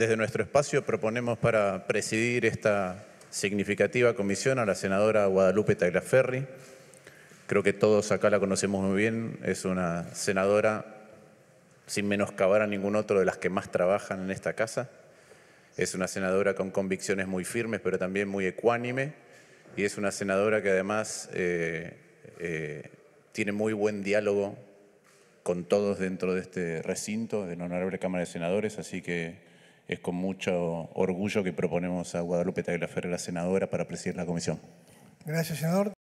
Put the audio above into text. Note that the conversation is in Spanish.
Desde nuestro espacio proponemos para presidir esta significativa comisión a la senadora Guadalupe Taglaferri. Creo que todos acá la conocemos muy bien, es una senadora sin menoscabar a ningún otro de las que más trabajan en esta casa. Es una senadora con convicciones muy firmes, pero también muy ecuánime, y es una senadora que además eh, eh, tiene muy buen diálogo con todos dentro de este recinto de la Honorable Cámara de Senadores, así que es con mucho orgullo que proponemos a Guadalupe Tagliaferro, la senadora, para presidir la comisión. Gracias, senador.